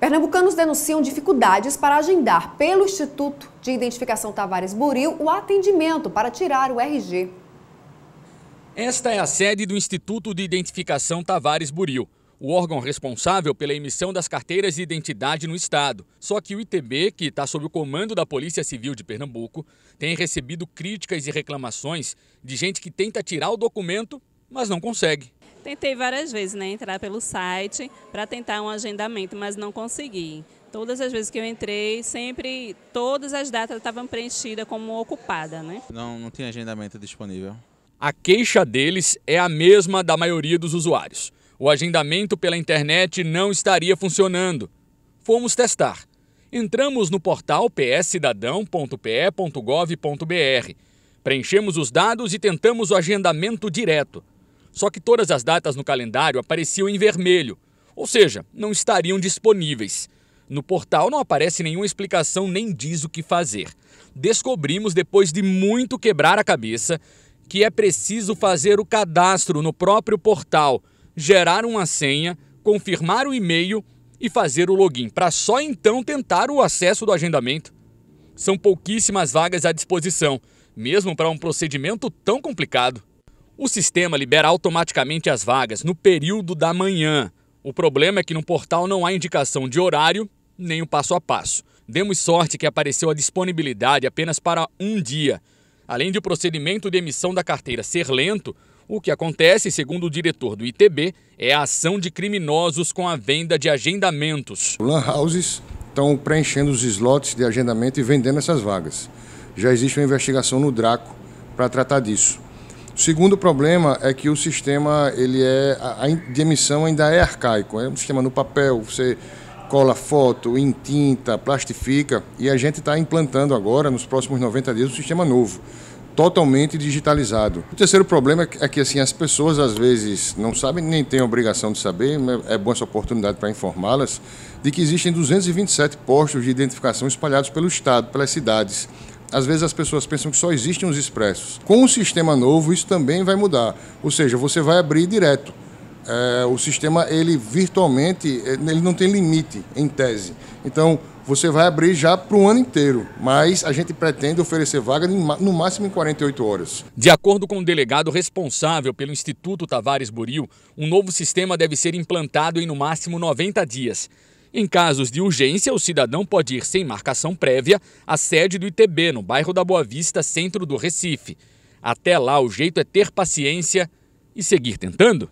Pernambucanos denunciam dificuldades para agendar pelo Instituto de Identificação Tavares Buril o atendimento para tirar o RG. Esta é a sede do Instituto de Identificação Tavares Buril, o órgão responsável pela emissão das carteiras de identidade no Estado. Só que o ITB, que está sob o comando da Polícia Civil de Pernambuco, tem recebido críticas e reclamações de gente que tenta tirar o documento, mas não consegue. Tentei várias vezes, né, entrar pelo site para tentar um agendamento, mas não consegui. Todas as vezes que eu entrei, sempre todas as datas estavam preenchidas como ocupada, né? Não, não tinha agendamento disponível. A queixa deles é a mesma da maioria dos usuários. O agendamento pela internet não estaria funcionando. Fomos testar. Entramos no portal pscidadão.pe.gov.br. Preenchemos os dados e tentamos o agendamento direto. Só que todas as datas no calendário apareciam em vermelho, ou seja, não estariam disponíveis. No portal não aparece nenhuma explicação nem diz o que fazer. Descobrimos, depois de muito quebrar a cabeça, que é preciso fazer o cadastro no próprio portal, gerar uma senha, confirmar o e-mail e fazer o login, para só então tentar o acesso do agendamento. São pouquíssimas vagas à disposição, mesmo para um procedimento tão complicado. O sistema libera automaticamente as vagas no período da manhã. O problema é que no portal não há indicação de horário nem o passo a passo. Demos sorte que apareceu a disponibilidade apenas para um dia. Além de o procedimento de emissão da carteira ser lento, o que acontece, segundo o diretor do ITB, é a ação de criminosos com a venda de agendamentos. Lan houses estão preenchendo os slots de agendamento e vendendo essas vagas. Já existe uma investigação no Draco para tratar disso. O segundo problema é que o sistema ele é a, de emissão ainda é arcaico. É um sistema no papel, você cola foto, entinta, plastifica e a gente está implantando agora, nos próximos 90 dias, um sistema novo totalmente digitalizado. O terceiro problema é, é que assim as pessoas às vezes não sabem nem têm a obrigação de saber, é boa essa oportunidade para informá-las de que existem 227 postos de identificação espalhados pelo estado, pelas cidades. Às vezes as pessoas pensam que só existem os expressos. Com o sistema novo, isso também vai mudar. Ou seja, você vai abrir direto. É, o sistema, ele virtualmente, ele não tem limite, em tese. Então, você vai abrir já para o ano inteiro, mas a gente pretende oferecer vaga no máximo em 48 horas. De acordo com o delegado responsável pelo Instituto Tavares Buril, um novo sistema deve ser implantado em no máximo 90 dias. Em casos de urgência, o cidadão pode ir sem marcação prévia à sede do ITB, no bairro da Boa Vista, centro do Recife. Até lá, o jeito é ter paciência e seguir tentando.